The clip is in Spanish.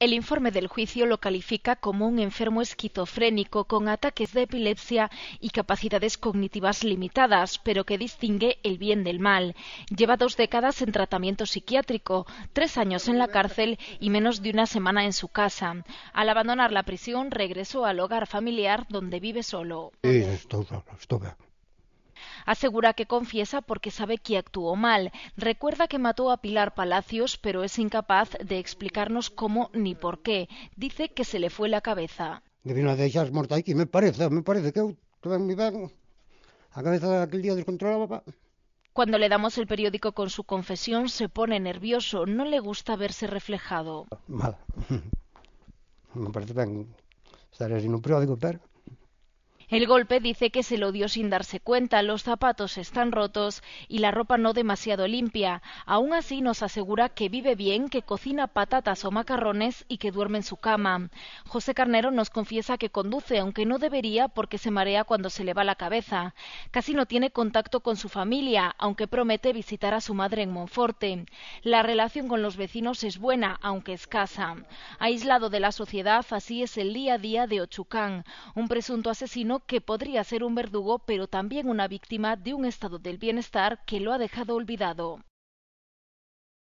El informe del juicio lo califica como un enfermo esquizofrénico con ataques de epilepsia y capacidades cognitivas limitadas, pero que distingue el bien del mal. Lleva dos décadas en tratamiento psiquiátrico, tres años en la cárcel y menos de una semana en su casa. Al abandonar la prisión regresó al hogar familiar donde vive solo. Asegura que confiesa porque sabe que actuó mal. Recuerda que mató a Pilar Palacios, pero es incapaz de explicarnos cómo ni por qué. Dice que se le fue la cabeza. muerta me parece, me parece que cabeza aquel día Cuando le damos el periódico con su confesión, se pone nervioso. No le gusta verse reflejado. Mal. Me parece bien estar en un periódico, pero. El golpe dice que se lo dio sin darse cuenta, los zapatos están rotos y la ropa no demasiado limpia. Aún así nos asegura que vive bien, que cocina patatas o macarrones y que duerme en su cama. José Carnero nos confiesa que conduce, aunque no debería porque se marea cuando se le va la cabeza. Casi no tiene contacto con su familia, aunque promete visitar a su madre en Monforte. La relación con los vecinos es buena, aunque escasa. Aislado de la sociedad, así es el día a día de Ochucán, un presunto asesino que podría ser un verdugo, pero también una víctima de un estado del bienestar que lo ha dejado olvidado.